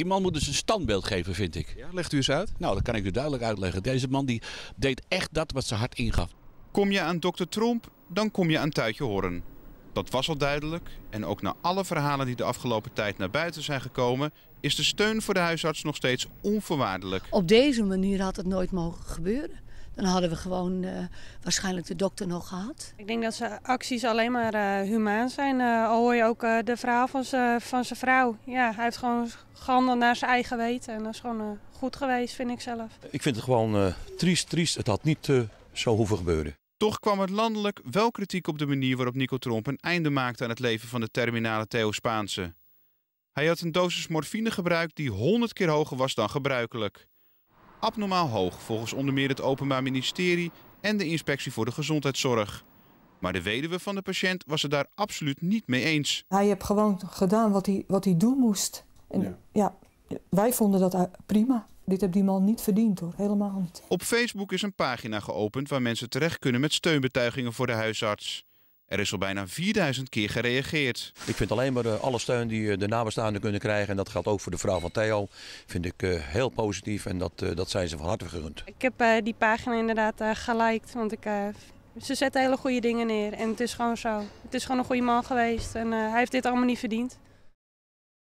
Die man moet dus een standbeeld geven, vind ik. Ja, legt u eens uit. Nou, dat kan ik u duidelijk uitleggen. Deze man die deed echt dat wat ze hard ingaf. Kom je aan dokter Trump, dan kom je aan Tuitje Horen. Dat was al duidelijk en ook na alle verhalen die de afgelopen tijd naar buiten zijn gekomen, is de steun voor de huisarts nog steeds onvoorwaardelijk. Op deze manier had het nooit mogen gebeuren dan hadden we gewoon eh, waarschijnlijk de dokter nog gehad. Ik denk dat zijn acties alleen maar uh, humaan zijn. Eh, al hoor je ook de verhaal van zijn vrouw. Ja, hij heeft gewoon gehandeld naar zijn eigen weten. En dat is gewoon goed geweest, vind ik zelf. Ik vind het gewoon triest, triest. Het had niet zo hoeven gebeuren. Toch kwam het landelijk wel kritiek op de manier waarop Nico Tromp een einde maakte aan het leven van de terminale Theo Spaanse. Hij had een dosis morfine gebruikt die 100 keer hoger was dan gebruikelijk abnormaal hoog volgens onder meer het Openbaar Ministerie en de Inspectie voor de Gezondheidszorg. Maar de weduwe van de patiënt was het daar absoluut niet mee eens. Hij heeft gewoon gedaan wat hij, wat hij doen moest. En ja. ja wij vonden dat eh, prima. Dit heeft die man niet verdiend hoor, helemaal niet. Op Facebook is een pagina geopend waar mensen terecht kunnen met steunbetuigingen voor de huisarts. Er is al bijna 4000 keer gereageerd. Ik vind alleen maar eh, alle steun die eh, de nabestaanden kunnen krijgen, en dat geldt ook voor de vrouw van Theo, vind ik eh, heel positief en dat, dat zijn ze van harte gegund. Ik heb die pagina inderdaad geliked, want ik, ze zetten hele goede dingen neer en het is gewoon zo. Het is gewoon een goede man geweest en hij heeft dit allemaal niet verdiend.